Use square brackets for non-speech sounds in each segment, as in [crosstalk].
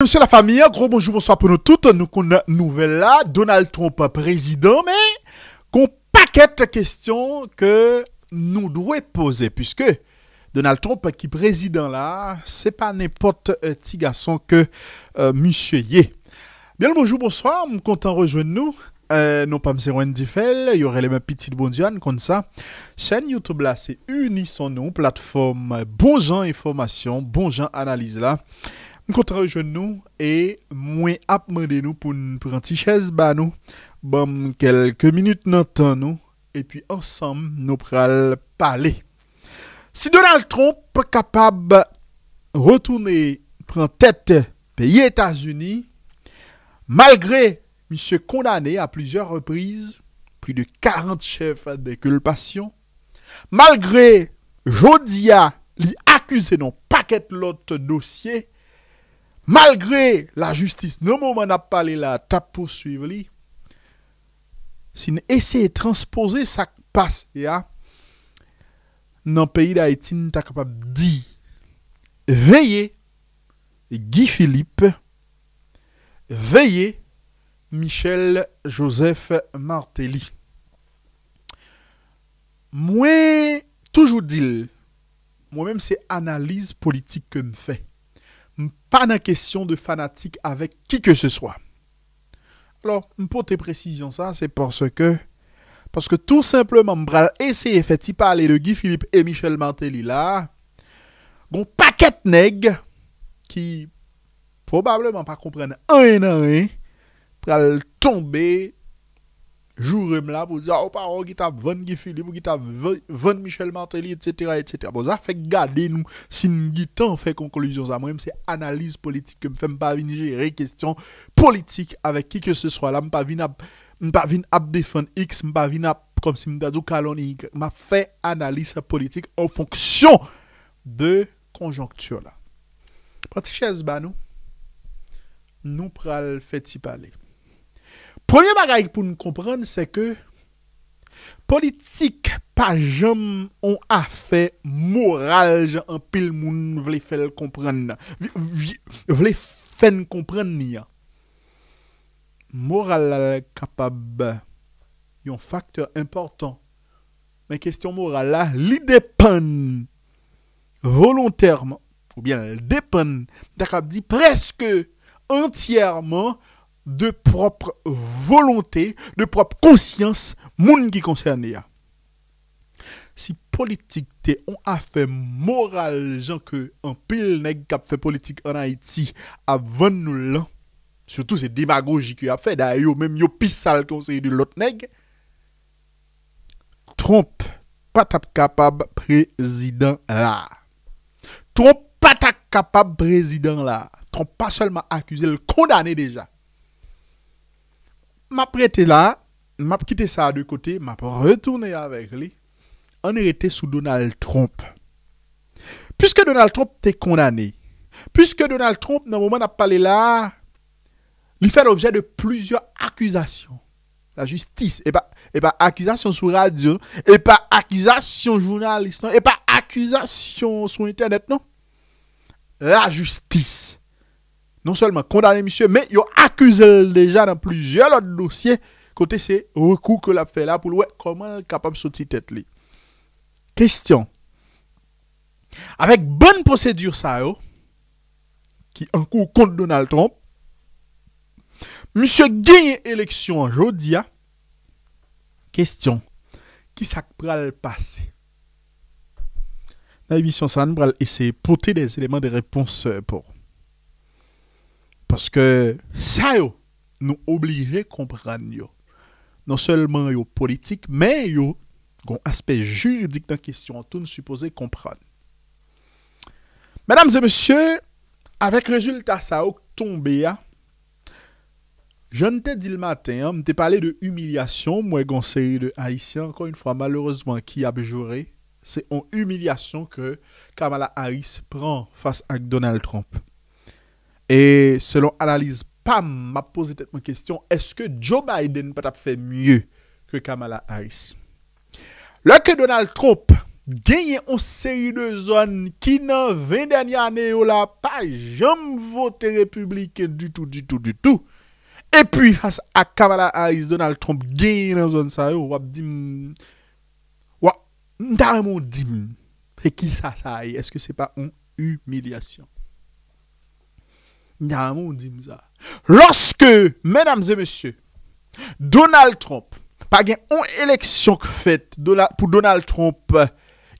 Monsieur la famille, gros bonjour, bonsoir pour nous toutes. Nous connaissons nouvelle là, Donald Trump président, mais qu'on paquette de questions que nous devons poser, puisque Donald Trump qui président là, c'est pas n'importe euh, petit garçon que euh, monsieur y Bien le bonjour, bonsoir, suis content de rejoindre nous. Euh, non pas M. Wendy Fell, il y aurait les mêmes petites hein, comme ça. Chaîne YouTube là, c'est Unissons-nous, plateforme bonjour information, bon analyse là. Nous comptons nous et moins demander nous pour nous prendre une chaise bas nous, bon quelques minutes nous et puis ensemble nous pral parler. Si Donald Trump capable retourner prendre tête pays États-Unis malgré monsieur condamné à plusieurs reprises, plus de 40 chefs d'accusation, malgré Jodia lui accusé dans paquet l'autre dossier malgre la justis nou mouman ap pale la tapou suive li si ne ese transpose sak pas ya nan peyi da etin ta kapab di veye Guy Philippe veye Michel Joseph Martelly mwen toujou dil mwen men se analize politik ke m fey pas une question de fanatique avec qui que ce soit. Alors, pour tes précisions, ça, c'est parce que, parce que tout simplement, m'bral essayer de parler de Guy Philippe et Michel Martelly là, gon paquet nègres qui probablement pas comprennent un et un, hein, pral tomber Jou rem la pou zi a ah, opa Ou gita von Gifili, ou gita von Michel Martelly, et cetera, et cetera Bo zafek gade nou sin gitan Fè konklouzyon zan mwen, mse analiz politik Mfe mpa vin jere kestyon Politik avek ki ke se swa la Mpa vin ap defen x Mpa vin ap kom si mdadou kalonik Mpa fè analiz politik Ou fonksyon De konjonktur la Pati chèz ban nou Nou pral fè ti pale Premier bagaille pour nous comprendre, c'est que politique pas jamais on a fait morale en pile moun vle faire le comprendre. Vle comprendre ni. Morale capable un facteur important. Mais question morale la dépend volontairement ou bien dépend, dit presque entièrement de propre volonté, de propre conscience, Monde qui concerné. Si politique on a fait moral, gens que un pile nèg qui fait politique en Haïti avant nous l'an, surtout c'est démagogie qui a fait d'ailleurs même yo pissal conseiller de l'autre nèg. Trompe pas capable président là. Trompe pas capable président là. Trompe pas seulement accusé, le condamné déjà m'a prêté là, m'a quitté ça de côté, m'a retourné avec lui. On était sous Donald Trump. Puisque Donald Trump était condamné, puisque Donald Trump, dans le moment où on là, il fait l'objet de plusieurs accusations. La justice, et pas, et accusation sur radio, et pas accusation journaliste, et pas accusation sur Internet, non. La justice non seulement condamné monsieur, mais il a accusé déjà dans plusieurs autres dossiers, côté c'est recours que l'a fait là pour le comment capable de sortir tête Question. Avec bonne procédure ça yo, qui en cours contre Donald Trump, monsieur gagne élection aujourd'hui. Hein. Question. Qui ça le passer? Dans l'émission ça, nous essayer de porter des éléments de réponse euh, pour. Parce que ça nous oblige à comprendre, Non seulement yo politique, mais au kon aspect de la question. Tout nous supposé comprendre. Mesdames et messieurs, avec résultat ça tombé. Je je ne t'ai dit le matin. Hein, je t'ai parlé de humiliation. Moi, conseiller de encore une fois, malheureusement, qui a abjuré. c'est en humiliation que Kamala Harris prend face à Donald Trump. Et selon analyse PAM, m'a posé cette question, est-ce que Joe Biden peut faire mieux que Kamala Harris? Lorsque Donald Trump gagne une série de zones qui, dans 20 dernières années, n'ont oh pas jamais voté républicain du tout, du tout, du tout. Et puis, face à Kamala Harris, Donald Trump gagne dans zone ça, on va dire, dire, qui ça, ça est-ce que c'est pas une humiliation? Lorsque, mesdames et messieurs, Donald Trump, pas gain une élection que faite pour Donald Trump,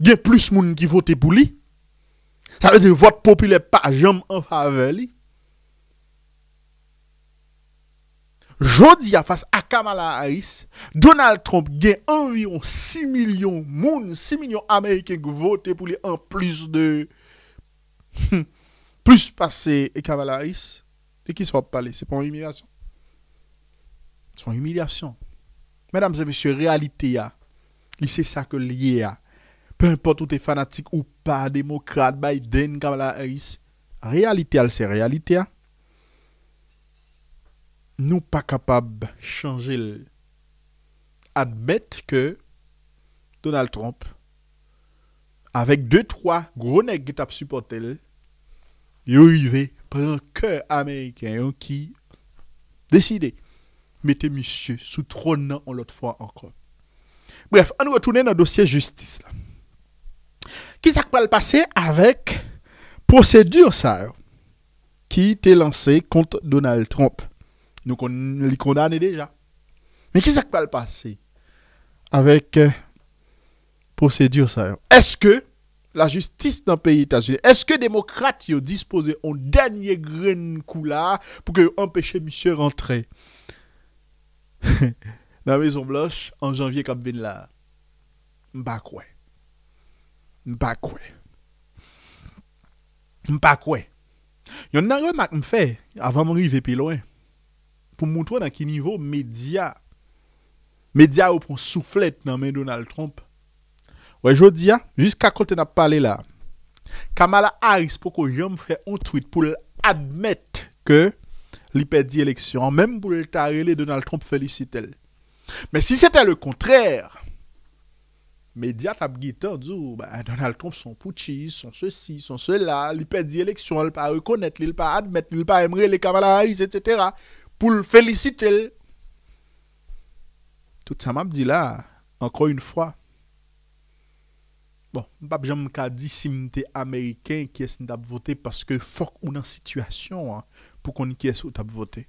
il plus de qui vote pour lui. Ça veut dire vote populaire pas jamais en faveur lui. Jodi face à Kamala Harris, Donald Trump gagne environ 6 millions moun, 6 millions Américains qui votent pour lui en plus de hmm, plus passé et Cavalaris, de qui soit parlé C'est pas une humiliation. C'est une humiliation. Mesdames et messieurs, réalité, c'est ça que lié à. Peu importe où tu es fanatique ou pas, démocrate, Biden, cavaliers réalité, c'est réalité. Nous pas capables de changer. Admettre que Donald Trump, avec deux, trois gros nègres qui supporté, il y un cœur américain hein, qui décidait, mettez monsieur sous trône, en l'autre fois encore. Bref, on va retourner dans le dossier justice. Qu'est-ce qui va le passer avec procédure, ça, qui était lancé contre Donald Trump Nous on condamné déjà. Mais qu'est-ce qui va le passer avec euh, procédure, ça, Est-ce que la justice dans le pays États-Unis. Est-ce que les démocrates ont disposé un dernier grain coup là pour que empêcher monsieur rentrer [laughs] dans la Maison Blanche en janvier comme Je là M'pas quoi. M'pas y M'pas quoi. Yon qui remarque m'fait avant d'arriver plus loin pour montrer dans quel niveau médias médias au prend soufflette dans main Donald Trump Ouais, je dis, hein, jusqu'à côté n'a parlé là. Kamala Harris pour que j'aime faire un tweet pour admettre que l'IPD élection, même pour le tarer, Donald Trump félicite Mais si c'était le contraire, médias tap dit oh, bah, Donald Trump son poutchis, son ceci, son cela, il perd l'élection, il pas reconnaître, il pas admettre, il pas aimer les Kamala Harris, etc. Pour le féliciter. Tout ça m'a dit là, encore une fois, Bon, pas ne sais si si suis américain qui est t'a voté parce que faut ou dans situation pour qu'on qui est t'a Je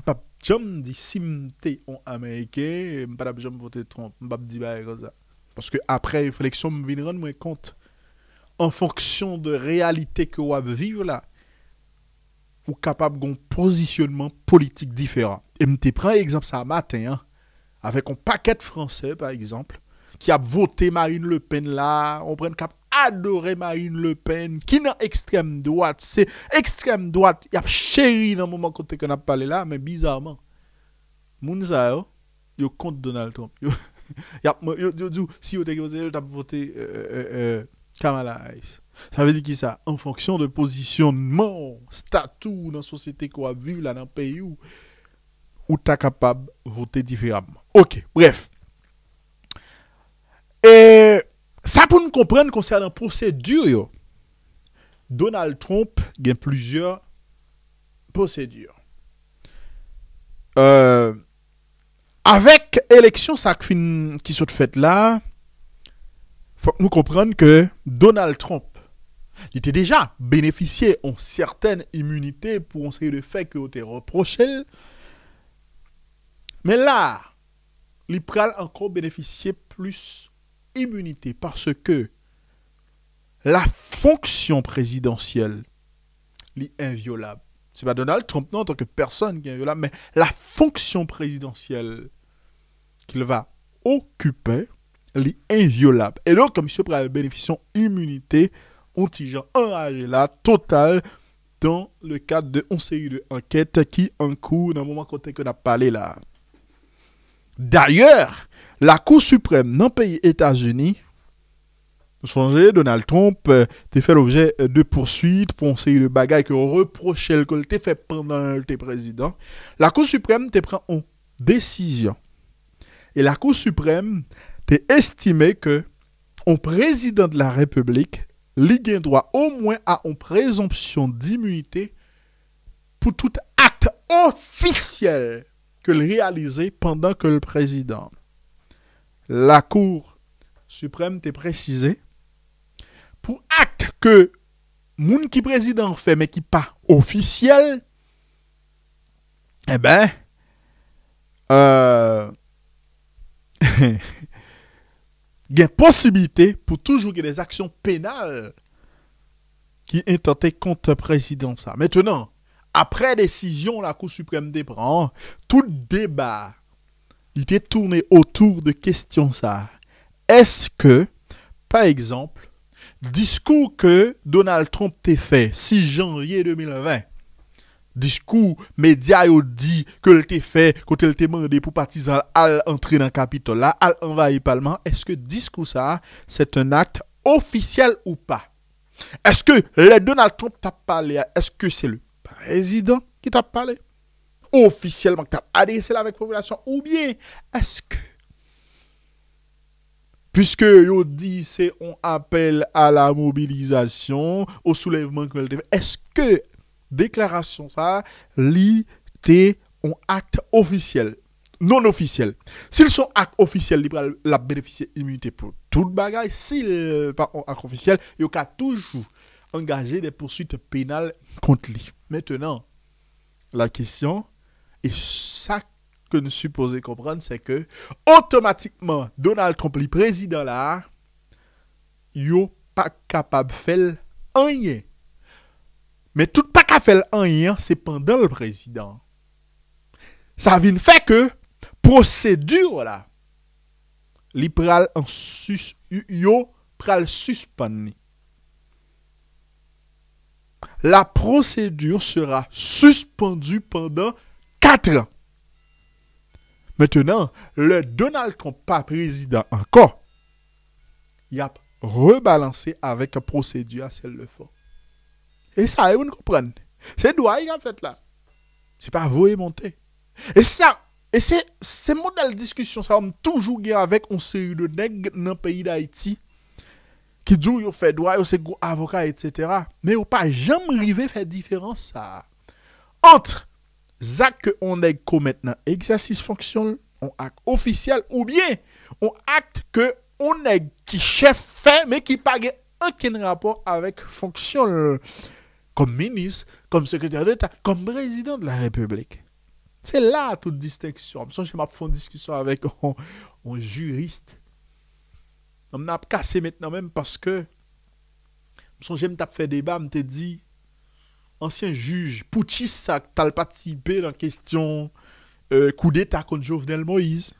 Pas sais pas si je suis américain, pas jamais voter Trump, pas dit comme ça. Parce que après réflexion, me rendre compte en fonction de la réalité que vous vivre là ou capable d'un positionnement politique différent. Et je te hein, un exemple ça matin avec un paquet de français par exemple qui a voté Marine Le Pen là, on prend cap adoré Marine Le Pen, qui n'a extrême droite, c'est extrême droite, y a chéri dans le moment Quand qu'on a parlé là, mais bizarrement, Mounza Il est contre Donald Trump. Il [laughs] a si vous voté euh, euh, euh, Kamala Harris. Ça veut dire qui ça En fonction de positionnement, statut dans la société qu'on a vu là, dans le pays où, tu es capable de voter différemment. Ok, bref. Et ça pour nous comprendre concernant la procédure, Donald Trump a plusieurs procédures. Euh, avec l'élection qui s'est faite là, faut nous comprendre que Donald Trump il était déjà bénéficié en certaines immunités pour le le fait que ont reproché. Mais là, il pral encore bénéficier plus immunité parce que la fonction présidentielle est inviolable. C'est pas Donald Trump non en tant que personne qui est inviolable, mais la fonction présidentielle qu'il va occuper est inviolable. Et donc, comme monsieur d'immunité, bénéficie immunité un enragé là, totale, dans le cadre de une série de qui en cours dans le moment qu'on a parlé là. D'ailleurs, la Cour Suprême pays États-Unis, changer. Donald Trump euh, t'es fait l'objet euh, de poursuites, pour le de que que reproche qu'il t'es fait que pendant était président. La Cour Suprême te prend en décision, et la Cour Suprême te estimé que un président de la République a droit au moins à une présomption d'immunité pour tout acte officiel que le pendant que le président la Cour suprême t'est précisé pour acte que moun qui président fait mais qui pas officiel, eh ben, il y a possibilité pour toujours des actions pénales qui intenté contre président Maintenant, après décision la Cour suprême des tout débat il était tourné autour de question ça. Est-ce que, par exemple, discours que Donald Trump t'a fait 6 janvier 2020, discours média ont dit que le t'a fait quand il t'a demandé pour partisan à entrer dans le Capitole là, à envahir le Parlement, est-ce que discours ça, c'est un acte officiel ou pas? Est-ce que le Donald Trump t'a parlé? Est-ce que c'est le président qui t'a parlé? officiellement que tu as adressé là avec la population ou bien est-ce que puisque yo dit c'est un appel à la mobilisation au soulèvement est-ce que déclaration ça est un acte officiel non officiel s'ils sont actes officiels ils la bénéficier immunité pour toute bagage s'ils euh, pas un acte officiel yo toujours engager des poursuites pénales contre lui maintenant la question et ça que nous supposons comprendre, c'est que automatiquement, Donald Trump, le président là, n'est pas capable de faire rien. Mais tout pas capable faire rien, c'est pendant le président. Ça vient fait que procédure là, pral en sus, La procédure sera suspendue pendant ans. Maintenant, le Donald Trump, pas président encore, il a rebalancé avec une procédure, celle le Et ça, vous comprenez. C'est droit en fait là. C'est pas vous et monter. Et ça, et c'est ce modèle de discussion, ça on toujours avec une série de nègres dans le pays d'Haïti qui joue au fait droit, ils sont avocat etc. Mais ils pas jamais arrivé à faire différence ça. entre Zak on est maintenant exercice fonctionnel, on acte officiel ou bien on acte que on est qui chef fait mais qui pas aucun rapport avec fonction comme ministre, comme secrétaire d'État, comme président de la République. C'est là toute distinction. Je vais faire une discussion avec un, juriste. On m'a cassé maintenant même parce que je me suis fait débat, je me dit ancien juge, Poutis a participé dans la question euh, coup d'État contre Jovenel Moïse.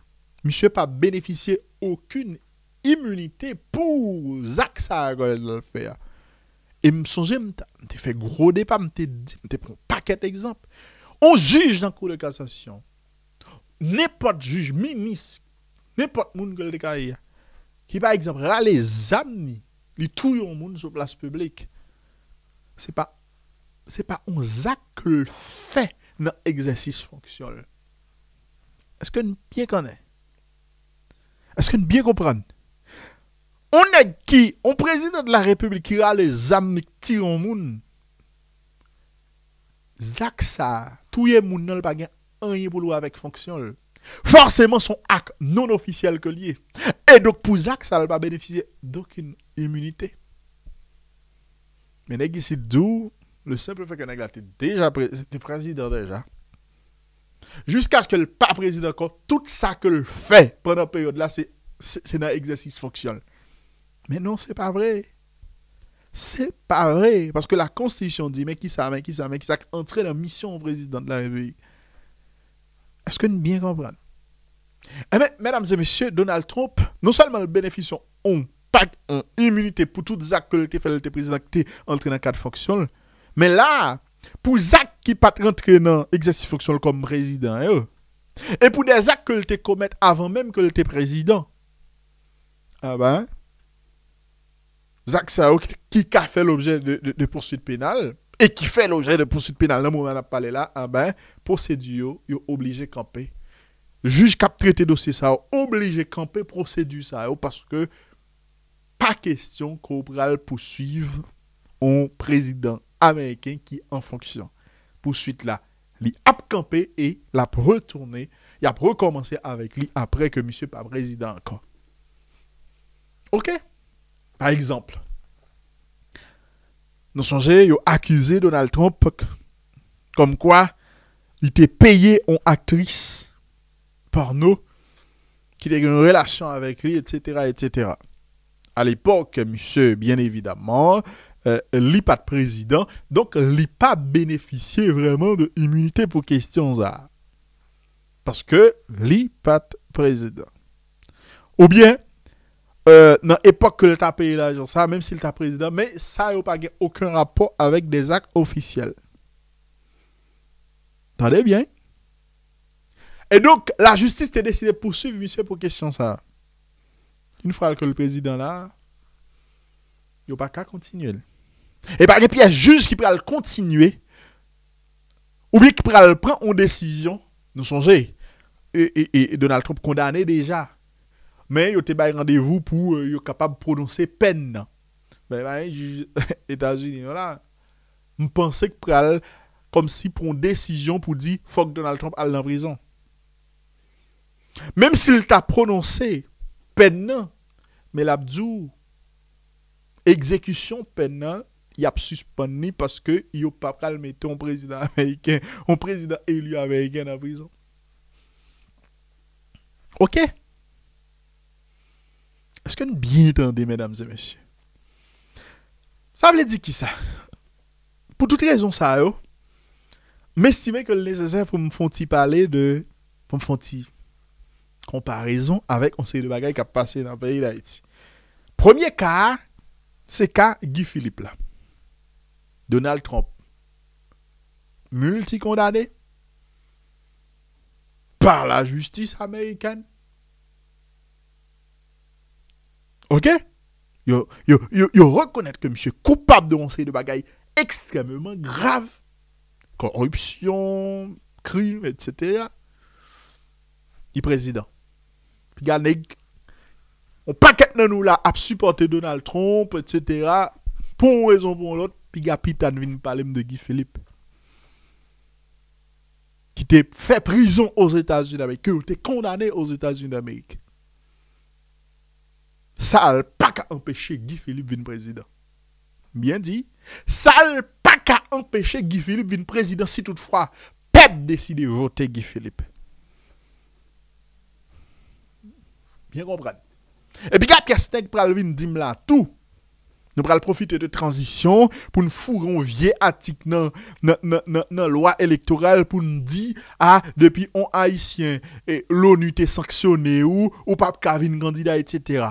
Monsieur pas bénéficié aucune immunité pour Zach ça le faire. Et me songer, m'te fait gros débat, m'te dit, pour un paquet d'exemples. On juge dans le cours de cassation. N'importe juge, ministre, n'importe monde que qui par exemple râle les amis, les tout les monde sur place publique. C'est pas ce n'est pas un acte qui fait dans l'exercice fonctionnel. Est-ce que nous bien Est-ce que nous le bien On est qui On président de la République qui a les amnesties en monde. Zach, tout le monde n'a pas gagné un rien pour le avec fonctionnel. Forcément, son acte non officiel est lié. Et donc, pour Zach, ça ne va pas bénéficier d'aucune immunité. Mais n'est-ce le simple fait que nèg était déjà président déjà. Jusqu'à ce que le pas président encore, tout ça que le fait pendant cette période là, c'est dans exercice fonctionnel. Mais non, c'est pas vrai. C'est pas vrai. Parce que la Constitution dit, mais qui ça, mais qui ça, mais qui ça, entrer dans la mission au président de la République. Est-ce que nous bien comprendre? Eh mesdames et messieurs, Donald Trump, non seulement le en pack pas immunité pour toutes les actes que le fait le président qui est entré dans mais là, pour Zach qui pas rentré dans exercice fonctionnel comme président, et pour des actes que le avant même que le président, ah ben, Zach Sao qui, a fait l'objet de, poursuites pénales, et qui fait l'objet de poursuites pénales, dans le moment où on a parlé là, ah ben, procédure, il est obligé de camper. Juge qui a traité dossier ça, obligé de camper procédure ça, parce que pas question qu'on poursuivre un président américain qui en fonction. Poursuite là, il a campé et il a retourné, il a recommencé avec lui après que monsieur pas président encore. OK Par exemple, nous songez, accusé Donald Trump comme quoi il était payé en actrice porno qui était une relation avec lui, etc., etc. À l'époque, monsieur, bien évidemment, Lipat président, donc li pas bénéficier vraiment de immunité pour question ça. Parce que Lipat président. Ou bien, dans euh, l'époque que l'État payé l'argent, ça, même s'il si président, mais ça n'a pas aucun rapport avec des actes officiels. Attendez bien. Et donc, la justice a décidé de poursuivre monsieur pour question ça. Une fois que le président là, il n'y a pas qu'à continuer. Et par exemple, il y a un juge qui pourra continuer, ou bien qui pourra prendre une décision. Nous songez, et, Donald Trump condamné déjà. Mais il a rendez-vous pour être euh, capable de prononcer peine. Ben, ben juge [laughs] États-Unis, là, je pensais que pral, comme si pour une décision pour dire, faut que Donald Trump aille en prison. Même s'il t'a prononcé peine, mais l'abdou, exécution peine il y suspendu parce que pas pa le mettre un président américain, un président élu américain en prison. Ok? Est-ce que nous bien entendu, mesdames et messieurs? Ça ça veut ça qui ça Pour ça, raisons, ça yo, le nécessaire pour me faire parler de, pour me comparaison comparaison comparaison avec série de qui a passé dans le pays d'Haïti. Premier cas, c'est de Guy Philippe là. Donald Trump, multicondamné par la justice américaine. Ok Il yo, reconnaître que monsieur coupable de série de bagailles extrêmement graves. Corruption, crime, etc. Il président. Puis on paquette nous là à supporter Donald Trump, etc. Pour une raison, ou pour l'autre. Puis capitaine vient parler de Guy Philippe. Qui était fait prison aux États-Unis d'Amérique. Qui était condamné aux États-Unis d'Amérique. Ça n'a pas qu'à empêcher Guy Philippe devenir président. Bien dit. Ça n'a pas qu'à empêcher Guy Philippe devenir président si toutefois, PEP décide de voter Guy Philippe. Bien compris. Et puis, quand Piasteg Pralvin dit là tout, nous allons profiter de transition pour nous fourrer un vieux article dans la loi électorale pour nous dire, ah, depuis on haïtien, et l'ONU t'est sanctionné ou, ou pape Kavin candidat, etc.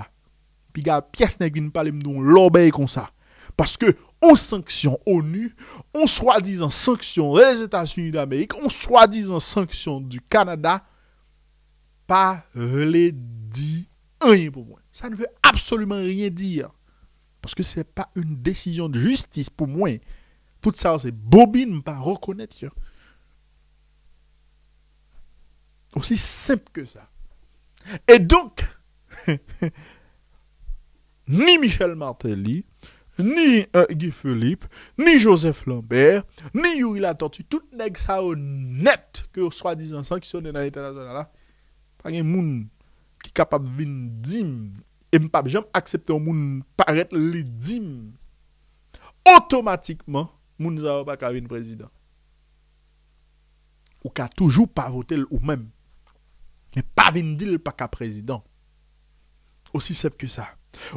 Puis, gars, pièce n'est pas parle nous comme ça. Parce que, on sanction ONU, on soit disant sanction les États-Unis d'Amérique, on soi-disant sanction du Canada, pas les dit rien pour moi. Ça ne veut absolument rien dire. Parce que ce n'est pas une décision de justice pour moi. Tout ça, c'est bobine, pas reconnaître. Aussi simple que ça. Et donc, [laughs] ni Michel Martelly, ni euh, Guy Philippe, ni Joseph Lambert, ni Yuri Latortu, tout nèg ça honnête que soi-disant qui sanctionné dans l'international là, pas un monde qui est capable de dire et je pas jamais accepter un monde paraître légitime automatiquement moun za pas venir président ou ka toujours pas voter ou même mais pas venir dire pas qu'à président aussi simple que ça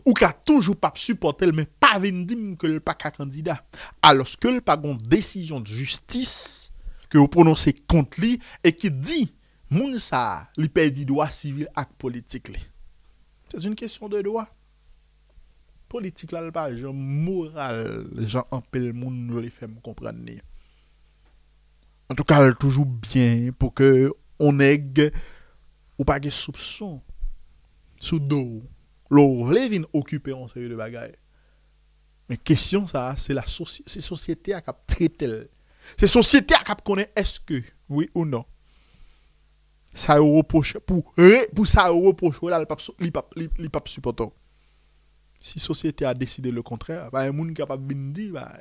ou ka toujours pas supporter mais pas venir dire que le pas candidat alors que le pas une décision de justice que vous prononcez contre lui et qui dit moun ça li perd droit civil et politique c'est une question de droit. Politique là, pas genre moral, genre le monde nous les faire comprendre. En tout cas, toujours bien pour que on aigue ou pas de soupçons, sous dos. L'eau, les occuper en série de bagarre. Mais question ça, c'est la société à cap traiter. C'est société à cap connaître est-ce que oui ou non ça pour pour ça reproche là le pas supportant si société a décidé le contraire bah un monde capable de dire bah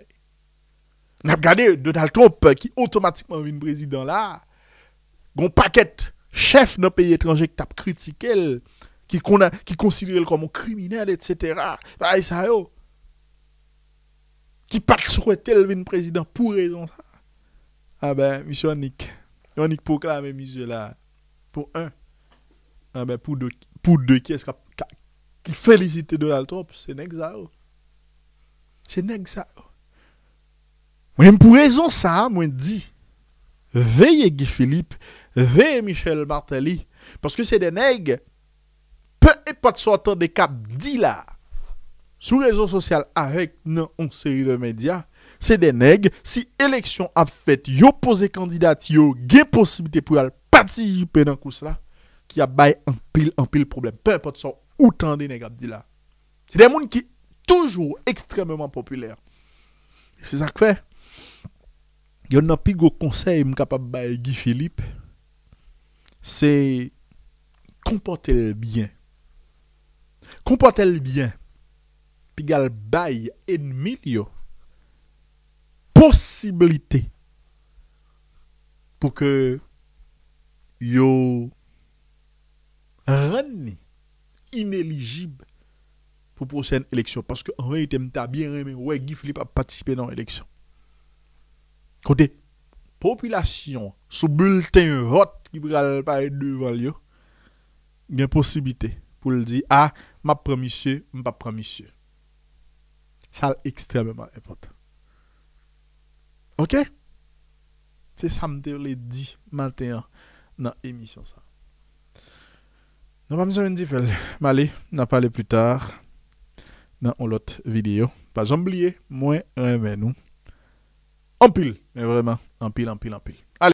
dire. regardé Donald Trump qui automatiquement un président là gon paquet chef d'un pays étranger qui t'a critiqué qui qui considéré comme un criminel etc. bah ça yo qui pas souhaiter un président pour raison ça ah ben monsieur Nick Yannick proclame mes monsieur là, pour un, ah, ben pour deux, pour deux qui, est, qui félicite Donald Trump, c'est Nexao. C'est Nexao. même pour raison ça, moi, dit, veillez Guy Philippe, veillez Michel Martelly, parce que c'est des nègres, peu et pas de sortant des cap dit là, Sous les réseaux sociaux avec non, une série de médias, c'est des nègres, si élection a fait, yo posé candidat, yo, gain possibilité pour aller Pati yupe nan kous la, ki a bay an pil an pil problem. Pe apot so utande negap di la. Se den moun ki toujou ekstrememan popüler. Se sak fe, yon nan pi go konsey m kapap bay Guy Philippe, se kompote l byen. Kompote l byen, pi gal bay en mil yo posibilite pou ke yo reni ineligib pou posen eleksyon. Paske rey temta, biye reme, wey gif li pa patisipe nan eleksyon. Kote, popilasyon sou bulten hot ki bral pa e devan yo, biye posibite pou li di, a, ah, ma promisye, mpa promisye. Sal ekstrememan epote. Ok? Se samte li di manteyan nan emisyon sa. Nan pa mizan men di fel, ma li, nan pale pli tar, nan on lot video, pa zanm liye, mwen remen ou, anpil, men vreman, anpil, anpil, anpil.